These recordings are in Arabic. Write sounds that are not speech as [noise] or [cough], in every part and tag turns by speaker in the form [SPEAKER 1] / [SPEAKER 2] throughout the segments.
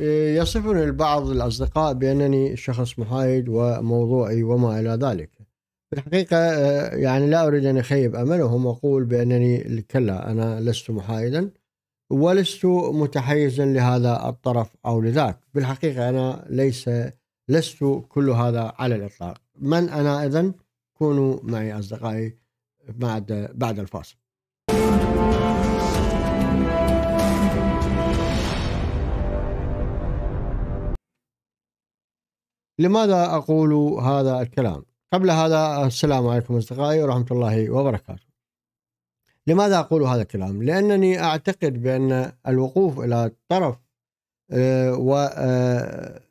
[SPEAKER 1] إيه، يصفني البعض الأصدقاء بأنني شخص محايد وموضوعي وما إلى ذلك في الحقيقة إيه، يعني لا أريد أن أخيب أملهم وأقول بأنني كلا أنا لست محايدا ولست متحيزا لهذا الطرف أو لذاك بالحقيقة أنا ليس لست كل هذا على الإطلاق من أنا إذن كونوا معي أصدقائي بعد بعد الفاصل لماذا أقول هذا الكلام؟ قبل هذا السلام عليكم أصدقائي ورحمة الله وبركاته لماذا أقول هذا الكلام؟ لأنني أعتقد بأن الوقوف إلى طرف آه، و آه،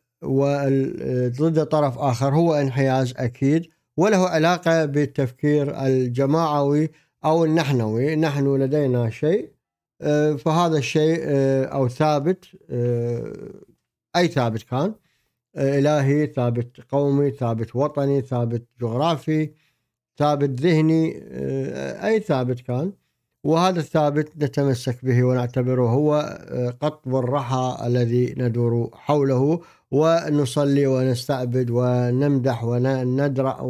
[SPEAKER 1] ضد طرف آخر هو انحياز أكيد وله علاقة بالتفكير الجماعوي أو النحنوي نحن لدينا شيء آه، فهذا الشيء أو ثابت أي ثابت كان إلهي ثابت قومي ثابت وطني ثابت جغرافي ثابت ذهني آه، أي ثابت كان وهذا الثابت نتمسك به ونعتبره هو آه، قطب الرحى الذي ندور حوله ونصلي ونستعبد ونمدح وندرع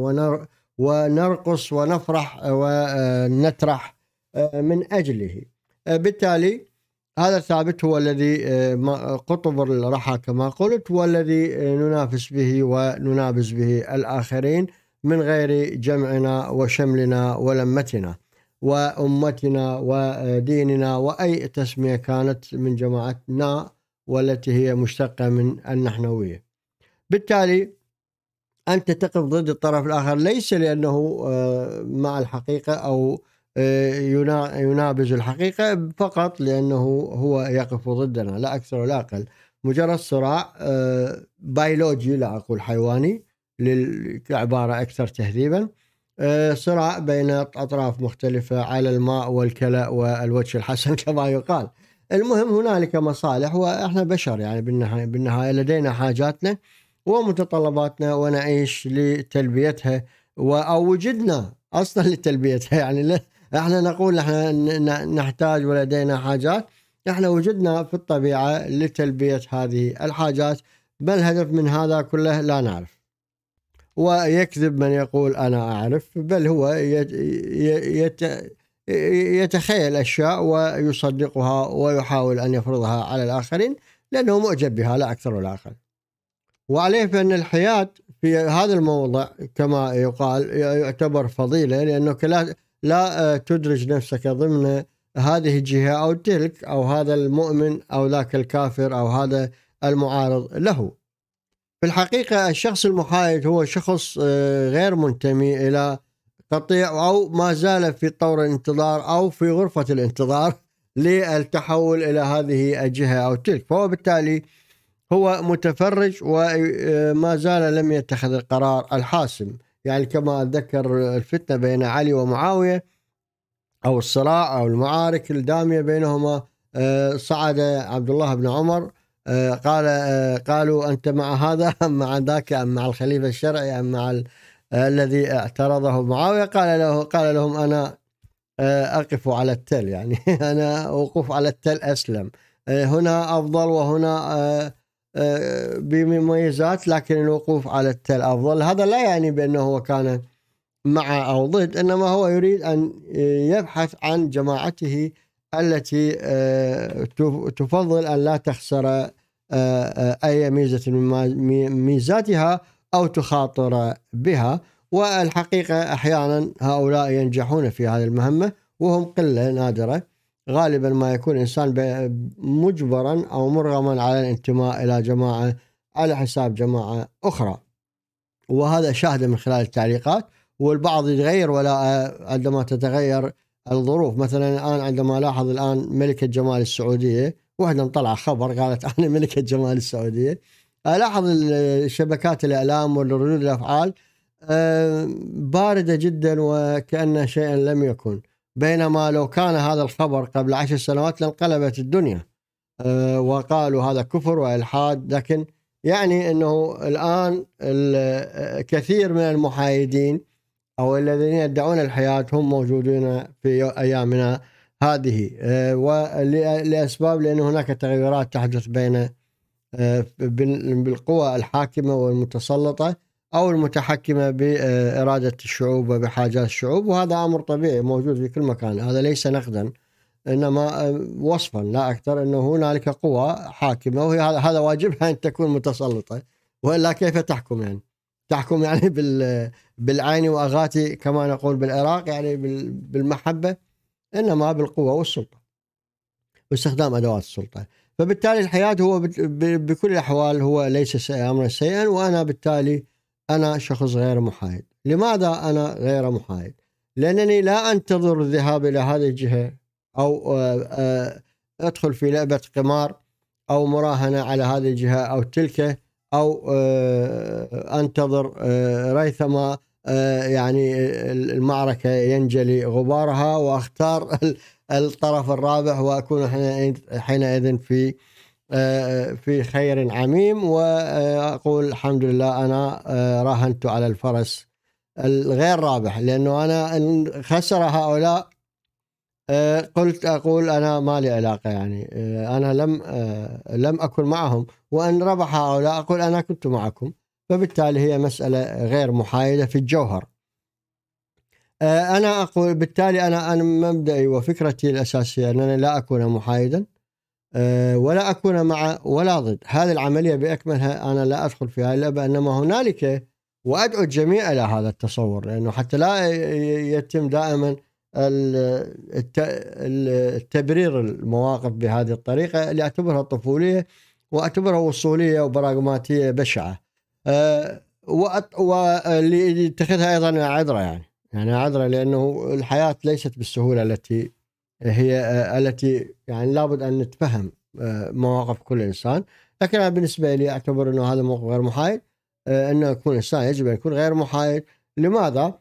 [SPEAKER 1] ونرقص ونفرح ونترح آه، من أجله بالتالي هذا ثابت هو الذي آه، قطب الرحى كما قلت والذي آه، ننافس به وننابز به الآخرين من غير جمعنا وشملنا ولمتنا وأمتنا وديننا وأي تسمية كانت من جماعتنا والتي هي مشتقة من النحنوية بالتالي أنت تقف ضد الطرف الآخر ليس لأنه آه، مع الحقيقة أو ينابز الحقيقة فقط لأنه هو يقف ضدنا لا أكثر ولا أقل مجرد صراع بيولوجي آه، لا أقول حيواني للعبارة أكثر تهذيبا آه، صراع بين أطراف مختلفة على الماء والكلى والوجه الحسن [laughs] كما يقال المهم هنالك مصالح واحنا بشر يعني بالنهايه بالنهايه لدينا حاجاتنا ومتطلباتنا ونعيش لتلبيتها او وجدنا اصلا لتلبيتها يعني احنا نقول احنا نحتاج ولدينا حاجات احنا وجدنا في الطبيعة لتلبية هذه الحاجات ما الهدف من هذا كله لا نعرف ويكذب من يقول أنا أعرف بل هو يتخيل أشياء ويصدقها ويحاول أن يفرضها على الآخرين لأنه معجب بها لا أكثر ولا أقل وعليه فإن الحياد في هذا الموضع كما يقال يعتبر فضيلة لأنه لا آه، تدرج نفسك ضمن هذه الجهة أو تلك أو هذا المؤمن أو ذاك الكافر أو هذا المعارض له في الحقيقة الشخص المحايد هو شخص آه، غير منتمي إلى قطيع أو ما زال في طور الانتظار أو في غرفة الانتظار [laughs] للتحول إلى هذه الجهة أو تلك فهو بالتالي هو متفرج وما آه، زال لم يتخذ القرار الحاسم يعني كما أتذكر الفتنة بين علي ومعاوية أو الصراع أو المعارك الدامية بينهما آه، صعد عبد الله بن عمر آه، قال آه، قالوا أنت مع هذا [laughs] أم مع ذاك أم مع الخليفة الشرعي أم مع الذي اعترضه معاوية قال له قال لهم أنا أقف على التل يعني [laughs] أنا أوقف على التل أسلم هنا أفضل وهنا بمميزات لكن الوقوف على التل افضل هذا لا يعني بانه هو كان مع او ضد انما هو يريد ان يبحث عن جماعته التي آه، تفضل ان لا تخسر آه، آه، اي ميزه من ميزاتها او تخاطر بها والحقيقه احيانا هؤلاء ينجحون في هذه المهمه وهم قله نادره غالبا ما يكون إنسان مجبرا أو مرغما على الانتماء إلى جماعة على حساب جماعة أخرى وهذا شاهده من خلال التعليقات والبعض يتغير ولا آه، عندما تتغير الظروف مثلا الآن عندما لاحظ الآن ملكة جمال السعودية واحدة طلع خبر قالت [laughs] أنا ملكة جمال السعودية ألاحظ شبكات الإعلام والردود الأفعال آه، باردة جدا وكأنها شيئا لم يكن بينما لو كان هذا الخبر قبل عشر سنوات لانقلبت الدنيا آه، وقالوا هذا كفر والحاد لكن يعني انه الان كثير من المحايدين او الذين يدعون الحياه هم موجودون في ايامنا هذه آه، ولاسباب لان هناك تغيرات تحدث بين آه، بالقوى الحاكمه والمتسلطه او المتحكمه باراده الشعوب وبحاجات الشعوب وهذا امر طبيعي موجود في كل مكان هذا ليس نقدا انما آه، وصفا لا اكثر انه هنالك قوى حاكمه وهي هذا واجبها ان تكون متسلطه والا كيف تحكم يعني؟ تحكم يعني بال بالعين واغاتي كما نقول بالعراق يعني بالمحبه انما بالقوه والسلطه واستخدام ادوات السلطه فبالتالي الحياه هو بكل الاحوال هو ليس امرا سيئا وانا بالتالي أنا شخص غير محايد لماذا أنا غير محايد لأنني لا أنتظر الذهاب إلى هذه الجهة أو آه، آه، أدخل في لعبة قمار أو مراهنة على هذه الجهة أو تلك أو آه، أنتظر ريثما يعني المعركة ينجلي غبارها وأختار [laughs] الطرف الرابع وأكون حينئذ في آه، في خير عميم واقول الحمد لله انا آه، راهنت على الفرس الغير رابح لانه انا ان خسر هؤلاء آه، قلت اقول انا ما لي علاقه يعني انا لم لم اكن معهم وان ربح هؤلاء اقول انا كنت معكم فبالتالي هي مساله غير محايده في الجوهر. انا اقول بالتالي انا انا مبدئي وفكرتي الاساسيه انني لا اكون محايدا آه، ولا أكون مع ولا ضد هذه العملية بأكملها أنا لا أدخل في هذه اللعبة إنما هنالك وأدعو الجميع إلى هذا التصور لأنه حتى لا يتم دائما التبرير المواقف بهذه الطريقة اللي أعتبرها طفولية وأعتبرها وصولية وبراغماتية بشعة آه، واللي يتخذها أيضا عذرة يعني يعني عذرة لأنه الحياة ليست بالسهولة التي هي آه، التي يعني لابد ان نتفهم آه، مواقف كل انسان لكن انا بالنسبه لي اعتبر انه هذا موقف غير محايد آه، انه يكون انسان يجب ان يكون غير محايد لماذا؟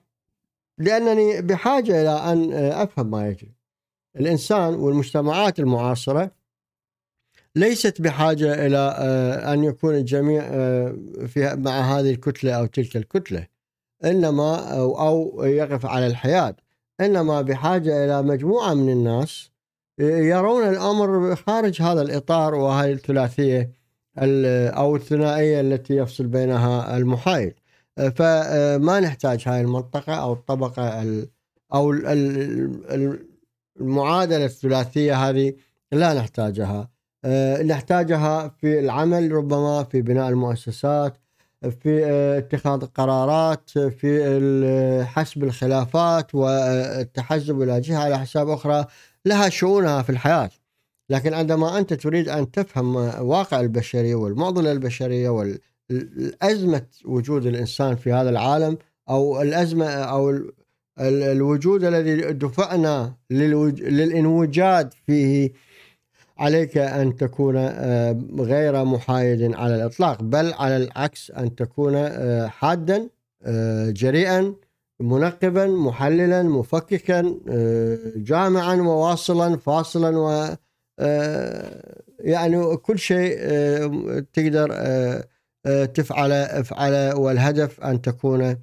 [SPEAKER 1] لانني بحاجه الى ان افهم ما يجري الانسان والمجتمعات المعاصره ليست بحاجه الى ان يكون الجميع في مع هذه الكتله او تلك الكتله انما او يقف على الحياد انما بحاجه الى مجموعه من الناس يرون الامر خارج هذا الاطار وهذه الثلاثيه او الثنائيه التي يفصل بينها المحايد فما نحتاج هاي المنطقه او الطبقه او المعادله الثلاثيه هذه لا نحتاجها نحتاجها في العمل ربما في بناء المؤسسات في آه، اتخاذ القرارات في حسب الخلافات والتحزب الى جهه على حساب اخرى لها شؤونها في الحياه لكن عندما انت تريد ان تفهم واقع البشريه والمعضله البشريه والازمه وجود الانسان في هذا العالم او الازمه او الوجود الذي دفعنا للانوجاد فيه عليك أن تكون آه، غير محايد على الإطلاق بل على العكس أن تكون آه، حادا آه، جريئا منقبا محللا مفككا جامعا وواصلا فاصلا و يعني كل شيء تقدر تفعله افعله والهدف ان تكون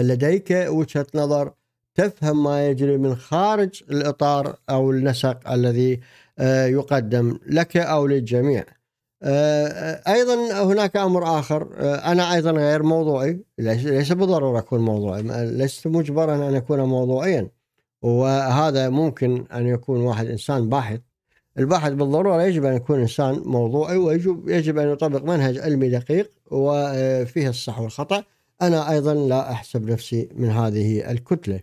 [SPEAKER 1] لديك وجهه نظر تفهم ما يجري من خارج الاطار او النسق الذي آه، يقدم لك او للجميع آه، آه، ايضا هناك امر اخر انا ايضا غير موضوعي ليس بالضروره اكون موضوعي لست مجبرا ان اكون موضوعيا وهذا ممكن ان يكون واحد انسان باحث الباحث بالضروره يجب ان يكون انسان موضوعي ويجب يجب ان يطبق منهج علمي دقيق وفيه الصح والخطا انا ايضا لا احسب نفسي من هذه الكتله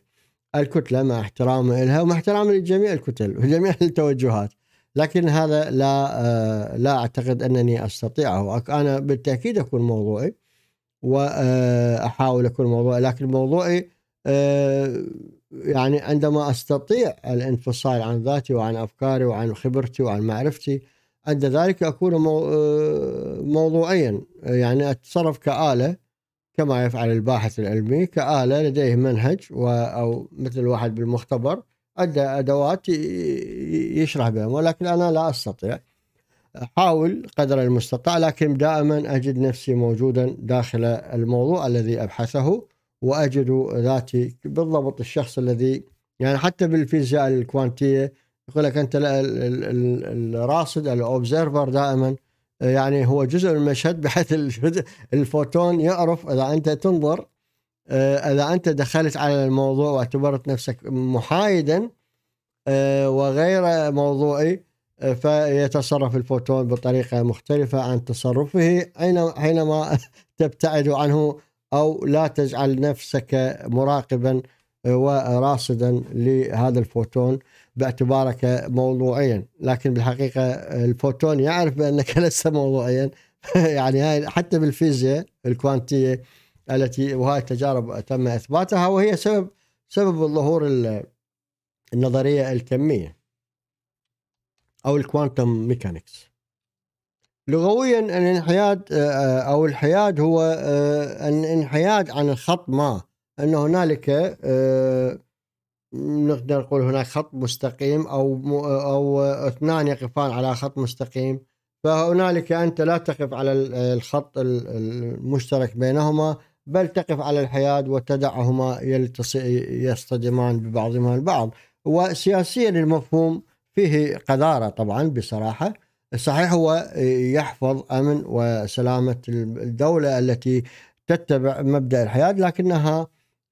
[SPEAKER 1] الكتله مع احترامي لها ومع احترامي لجميع الكتل وجميع التوجهات لكن هذا لا آه، لا اعتقد انني استطيعه انا بالتاكيد اكون موضوعي واحاول آه، اكون موضوعي لكن موضوعي آه، يعني عندما استطيع الانفصال عن ذاتي وعن افكاري وعن خبرتي وعن معرفتي عند ذلك اكون موضوعيا يعني اتصرف كاله كما يفعل الباحث العلمي كاله لديه منهج او مثل واحد بالمختبر عنده ادوات يشرح بها ولكن انا لا استطيع احاول قدر المستطاع لكن دائما اجد نفسي موجودا داخل الموضوع الذي ابحثه واجد ذاتي بالضبط الشخص الذي يعني حتى بالفيزياء الكوانتيه يقول لك انت الراصد الاوبزرفر دائما يعني هو جزء من المشهد بحيث الفوتون يعرف اذا انت تنظر آه، اذا انت دخلت على الموضوع واعتبرت نفسك محايدا آه، وغير موضوعي آه، فيتصرف الفوتون بطريقه مختلفه عن تصرفه حينما [laughs] تبتعد عنه او لا تجعل نفسك مراقبا وراصدا لهذا الفوتون باعتبارك موضوعيا لكن بالحقيقه الفوتون يعرف بانك [laughs] لست موضوعيا [laughs] يعني هاي حتى بالفيزياء الكوانتيه التي وهذه التجارب تم اثباتها وهي سبب سبب ظهور النظريه الكميه او الكوانتم ميكانكس لغويا الانحياد آه، او الحياد هو آه، الانحياد عن الخط ما ان هنالك آه، نقدر نقول هناك خط مستقيم او او اثنان يقفان على خط مستقيم فهنالك انت لا تقف على الخط المشترك بينهما بل تقف على الحياد وتدعهما يصطدمان ببعضهما البعض وسياسيا المفهوم فيه قذارة طبعا بصراحة صحيح هو يحفظ أمن وسلامة الدولة التي تتبع مبدأ الحياد لكنها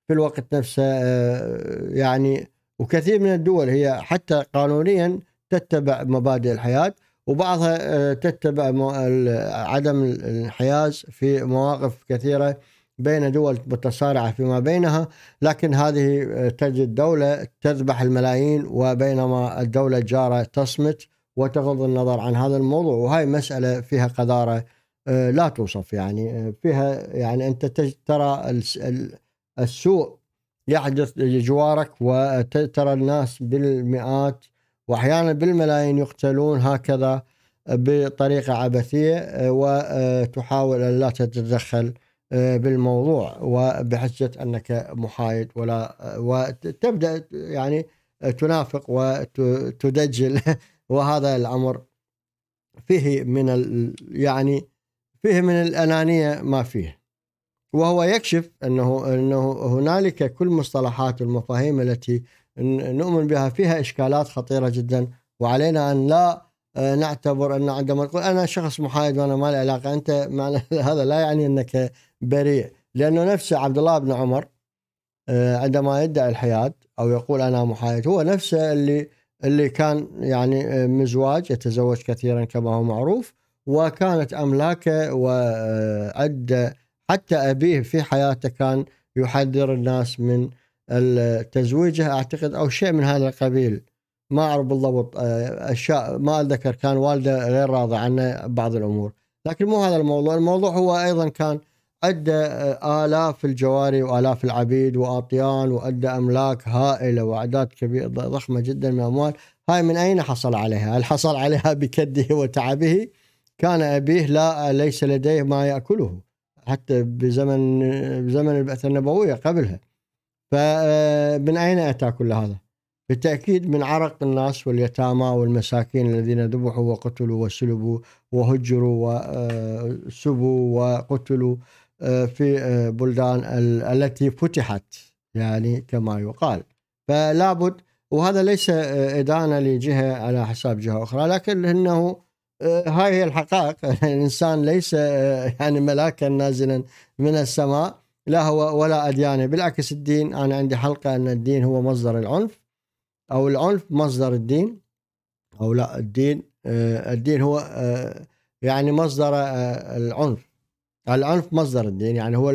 [SPEAKER 1] في الوقت نفسه آه، يعني وكثير من الدول هي حتى قانونيا تتبع مبادئ الحياد وبعضها آه، تتبع عدم الحياز في مواقف كثيره بين دول متصارعة فيما بينها لكن هذه آه، تجد دولة تذبح الملايين وبينما الدولة الجارة تصمت وتغض النظر عن هذا الموضوع وهي مسألة فيها قذارة آه، لا توصف يعني آه، فيها يعني أنت ترى السوء يحدث جوارك وترى الناس بالمئات وأحيانا بالملايين يقتلون هكذا بطريقة عبثية وتحاول أن لا تتدخل آه، بالموضوع وبحجة أنك محايد ولا آه، وتبدأ يعني تنافق وتدجل [laughs] وهذا الأمر فيه من ال يعني فيه من الأنانية ما فيه وهو يكشف أنه, أنه هنالك كل مصطلحات والمفاهيم التي نؤمن بها فيها إشكالات خطيرة جدا وعلينا أن لا آه، نعتبر أن عندما تقول أنا شخص محايد وأنا ما لي علاقة أنت معنى [laughs] هذا لا يعني أنك بريء لانه نفسه عبد الله بن عمر آه، عندما يدعي الحياد او يقول انا محايد هو نفسه اللي اللي كان يعني آه، مزواج يتزوج كثيرا كما هو معروف وكانت املاكه وعد حتى ابيه في حياته كان يحذر الناس من تزويجه اعتقد او شيء من هذا القبيل ما اعرف بالضبط آه، اشياء ما اتذكر كان والده غير راضي عنه بعض الامور لكن مو هذا الموضوع الموضوع هو ايضا كان أدى آه، آلاف الجواري وآلاف العبيد وأطيان وأدى أملاك هائلة وأعداد كبيرة ضخمة جدا من الأموال هاي من أين حصل عليها؟ هل حصل عليها [laughs] بكده وتعبه؟ كان أبيه لا ليس لديه ما يأكله حتى بزمن بزمن البعثة النبوية قبلها فمن آه، أين أتى كل هذا؟ بالتأكيد من عرق الناس واليتامى والمساكين الذين ذبحوا وقتلوا وسلبوا وهجروا وسبوا آه، وقتلوا في آه، بلدان التي فتحت يعني كما يقال فلابد وهذا ليس آه، إدانة لجهة على حساب جهة أخرى لكن أنه آه، هاي هي الحقائق [laughs] الإنسان ليس يعني ملاكا نازلا من السماء لا هو ولا أديانة بالعكس الدين أنا عندي حلقة أن الدين هو مصدر العنف أو العنف مصدر الدين أو لا الدين الدين هو يعني مصدر العنف العنف مصدر الدين يعني هو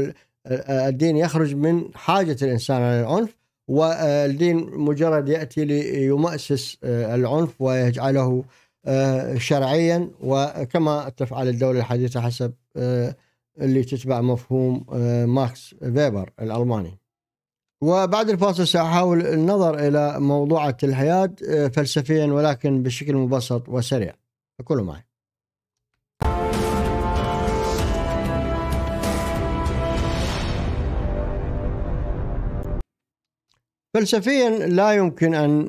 [SPEAKER 1] آه، الدين يخرج من حاجة الإنسان على العنف والدين مجرد يأتي ليمأسس آه، العنف ويجعله آه، شرعيا وكما تفعل الدولة الحديثة حسب اللي تتبع مفهوم ماكس فيبر الألماني وبعد الفاصل سأحاول النظر إلى موضوعة الحياد فلسفيا ولكن بشكل مبسط وسريع كله معي فلسفيا لا يمكن ان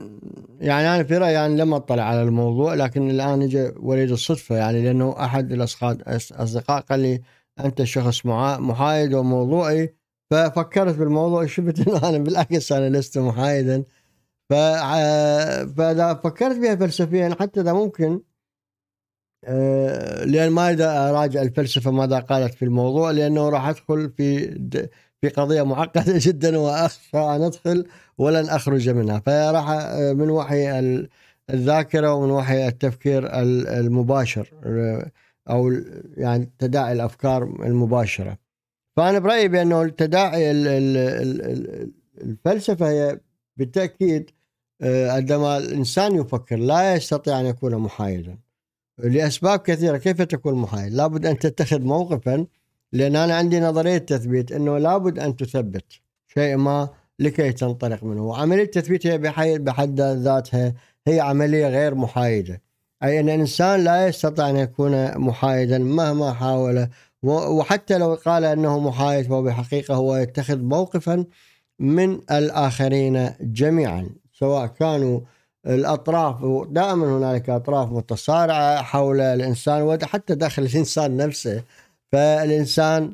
[SPEAKER 1] يعني انا في رايي يعني لم اطلع على الموضوع لكن الان اجى وليد الصدفه يعني لانه احد الاصدقاء قال لي انت شخص محايد وموضوعي ففكرت بالموضوع [laughs] شفت انه انا بالعكس انا لست محايدا فاذا فكرت بها فلسفيا حتى اذا ممكن آه، لان ما اراجع الفلسفه ماذا قالت في الموضوع لانه راح ادخل في في قضيه معقده [laughs] جدا واخشى ان ادخل ولن اخرج منها فراح آه، من وحي الذاكره ومن وحي التفكير المباشر آه، او يعني تداعي الافكار المباشره فانا برايي بانه التداعي الفلسفه هي بالتاكيد آه، عندما الانسان يفكر لا يستطيع ان يكون محايدا لاسباب كثيره كيف تكون محايد لابد ان تتخذ موقفا لان انا عندي نظريه تثبيت انه لابد ان تثبت شيء ما لكي تنطلق منه وعمليه التثبيت هي بحد ذاتها هي عمليه غير محايده اي ان الانسان لا يستطيع ان يكون محايدا مهما حاول وحتى لو قال انه محايد فهو بحقيقه هو يتخذ موقفا من الاخرين جميعا سواء كانوا الاطراف دائما هنالك اطراف متصارعه حول الانسان وحتى داخل الانسان نفسه فالإنسان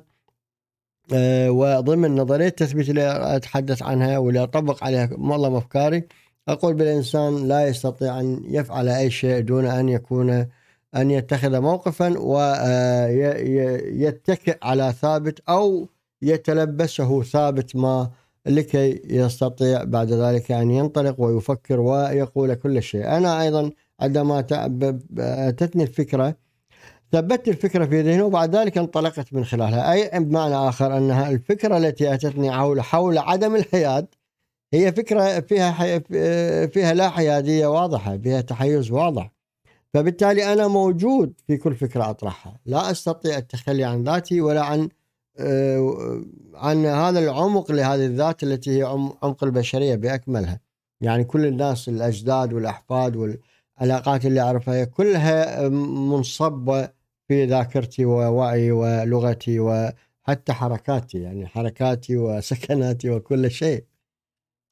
[SPEAKER 1] آه، وضمن نظرية التثبيت اللي أتحدث عنها واللي أطبق عليها معظم أفكاري أقول بالإنسان لا يستطيع أن يفعل أي شيء دون أن يكون أن يتخذ موقفا ويتكئ آه، على ثابت أو يتلبسه ثابت ما لكي يستطيع بعد ذلك أن ينطلق ويفكر ويقول كل شيء أنا أيضا عندما أتتني الفكرة ثبتت الفكرة في ذهني وبعد ذلك انطلقت من خلالها أي بمعنى آخر أنها الفكرة التي أتتني حول, حول عدم الحياد هي فكرة فيها حي... فيها لا حيادية واضحة فيها تحيز واضح فبالتالي أنا موجود في كل فكرة أطرحها لا أستطيع التخلي عن ذاتي ولا عن آه، عن هذا العمق لهذه الذات التي هي عمق البشرية بأكملها يعني كل الناس الأجداد والأحفاد والعلاقات اللي أعرفها كلها آه، منصبة في ذاكرتي ووعي ولغتي وحتى حركاتي يعني حركاتي وسكناتي وكل شيء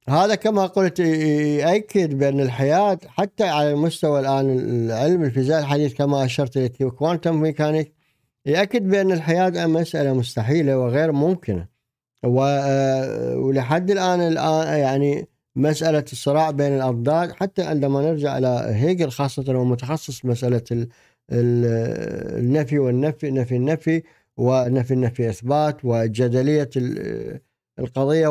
[SPEAKER 1] هذا كما قلت يؤكد بأن الحياة حتى على المستوى الآن العلم الفيزياء الحديث كما أشرت لك كوانتم ميكانيك يؤكد بأن الحياة مسألة مستحيلة وغير ممكنة ولحد الآن الآن يعني مسألة الصراع بين الأضداد حتى عندما نرجع إلى هيجل خاصة هو متخصص مسألة النفي والنفي نفي النفي ونفي النفي إثبات وجدلية القضية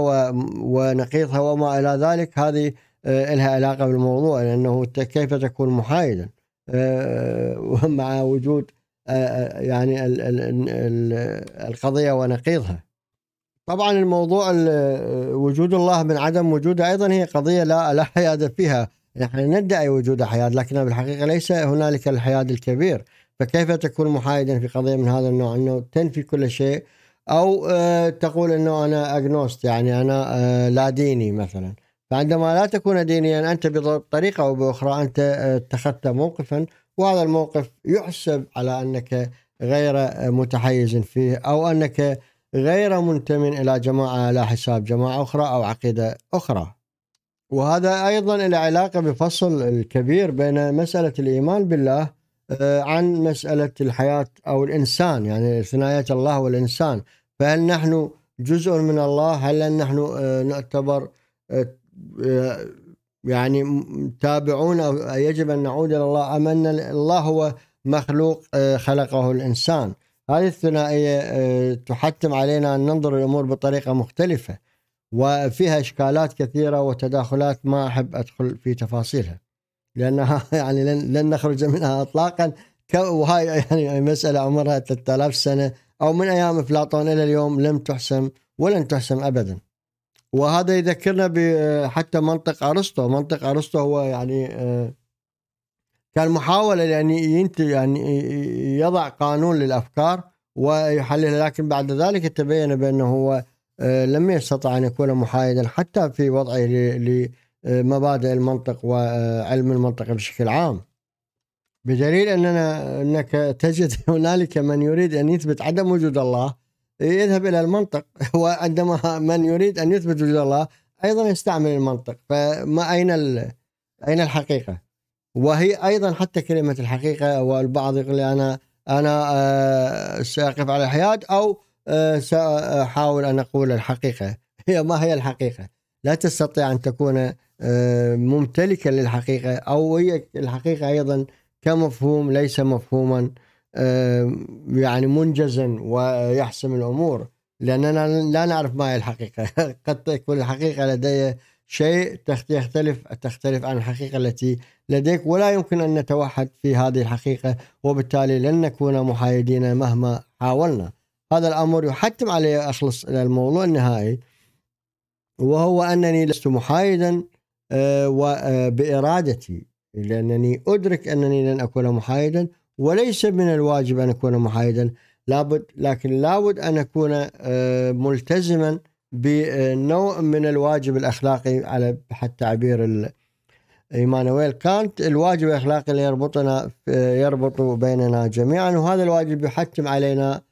[SPEAKER 1] ونقيضها وما إلى ذلك هذه آه، لها علاقة بالموضوع لأنه كيف تكون محايدا آه، [laughs] مع وجود آه، يعني القضية ونقيضها طبعا الموضوع وجود الله من عدم وجوده أيضا هي قضية لا لا فيها نحن ندعي وجود حياة لكن بالحقيقة ليس هنالك الحياد الكبير فكيف تكون محايدا في قضية من هذا النوع أنه تنفي كل شيء أو آه، تقول أنه أنا أجنوست يعني أنا آه، لا ديني مثلا فعندما لا تكون دينيا أنت بطريقة أو بأخرى أنت آه، اتخذت موقفا وهذا الموقف يحسب على أنك غير متحيز فيه أو أنك غير منتمٍ إلى جماعة على حساب جماعة أخرى أو عقيدة أخرى وهذا ايضا له علاقه بفصل الكبير بين مساله الايمان بالله آه، عن مساله الحياه او الانسان يعني ثنائيه الله والانسان فهل نحن جزء من الله هل نحن آه، نعتبر آه، يعني تابعون او يجب ان نعود الى الله ام ان الله هو مخلوق خلقه الانسان هذه الثنائيه تحتم علينا ان ننظر الامور بطريقه مختلفه وفيها اشكالات كثيره وتداخلات ما احب ادخل في تفاصيلها لانها [laughs] يعني لن, لن نخرج منها اطلاقا وهاي يعني مساله عمرها 3000 سنه او من ايام افلاطون الى اليوم لم تحسم ولن تحسم ابدا. وهذا يذكرنا حتى منطق ارسطو، منطق ارسطو هو يعني آه، كان محاوله لان يعني ينتج يعني يضع قانون للافكار ويحللها لكن بعد ذلك تبين بانه هو آه، لم يستطع أن يكون محايدا حتى في وضعه لمبادئ آه، المنطق وعلم آه، المنطق بشكل عام بدليل أننا أنك تجد [laughs] هنالك من يريد أن يثبت عدم وجود الله يذهب إيه، إلى المنطق [laughs] وعندما من يريد أن يثبت وجود الله أيضا يستعمل المنطق فما أين أين الحقيقة وهي أيضا حتى كلمة الحقيقة والبعض يقول أنا أنا سأقف على الحياد أو آه، سأحاول أن أقول الحقيقة هي ما هي الحقيقة لا تستطيع أن تكون آه، ممتلكا للحقيقة أو هي الحقيقة أيضا كمفهوم ليس مفهوما آه، يعني منجزا ويحسم الأمور لأننا لا نعرف ما هي الحقيقة [laughs] قد تكون الحقيقة لدي شيء يختلف تختلف عن الحقيقة التي لديك ولا يمكن أن نتوحد في هذه الحقيقة وبالتالي لن نكون محايدين مهما حاولنا هذا الأمر يحتم علي أخلص إلى الموضوع النهائي وهو أنني لست محايدا آه، آه، بإرادتي لأنني أدرك أنني لن أكون محايدا وليس من الواجب أن أكون محايدا لابد لكن لابد أن أكون آه، ملتزما بنوع من الواجب الأخلاقي على حتى تعبير ايمانويل كانت الواجب الاخلاقي اللي يربطنا يربط بيننا جميعا وهذا الواجب يحتم علينا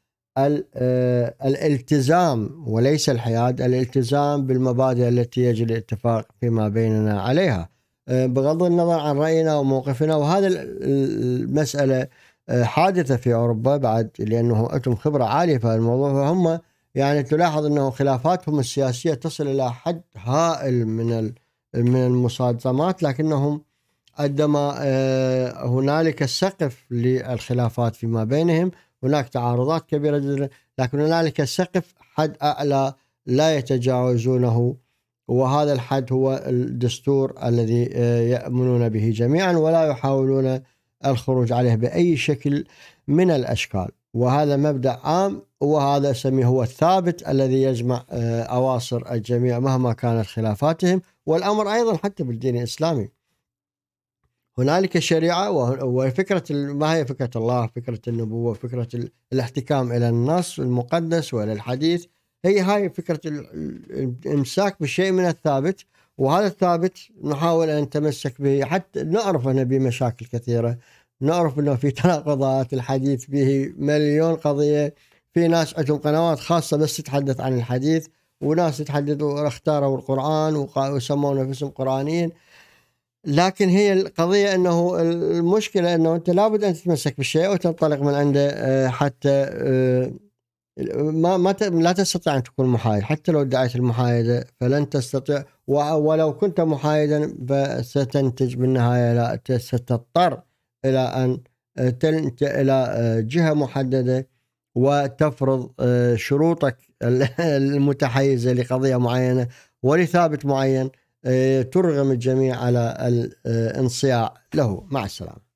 [SPEAKER 1] آه، الالتزام وليس الحياد الالتزام بالمبادئ التي يجري الاتفاق فيما بيننا عليها آه، بغض النظر عن رأينا وموقفنا وهذا المسألة آه، حادثة في أوروبا بعد لأنه عندهم خبرة عالية في هذا الموضوع فهم يعني تلاحظ أنه خلافاتهم السياسية تصل إلى حد هائل من من المصادمات لكنهم عندما هنالك سقف للخلافات فيما بينهم هناك تعارضات كبيرة جدا لكن هنالك سقف حد أعلى لا يتجاوزونه وهذا الحد هو الدستور الذي آه، يأمنون به جميعا ولا يحاولون الخروج عليه بأي شكل من الأشكال وهذا مبدأ عام وهذا سمي هو الثابت الذي يجمع آه، أواصر الجميع مهما كانت خلافاتهم والأمر أيضا حتى بالدين الإسلامي هنالك شريعه وفكره ما هي فكره الله فكره النبوه فكره الاحتكام الى النص المقدس والى الحديث هي هاي فكره الامساك بشيء من الثابت وهذا الثابت نحاول ان نتمسك به حتى نعرف انه به مشاكل كثيره نعرف انه في تناقضات الحديث به مليون قضيه في ناس عندهم قنوات خاصه بس تتحدث عن الحديث وناس تحددوا اختاروا القران وسموا نفسهم قرانيين لكن هي القضية أنه المشكلة أنه أنت لابد أن تتمسك بالشيء وتنطلق من عنده آه، حتى آه، ما ما لا تستطيع أن تكون محايد حتى لو ادعيت المحايدة فلن تستطيع ولو كنت محايدا فستنتج بالنهاية لا ستضطر إلى أن آه، تلجأ إلى جهة محددة وتفرض شروطك المتحيزة لقضية معينة ولثابت معين آه، ترغم الجميع على الانصياع آه، له مع السلامه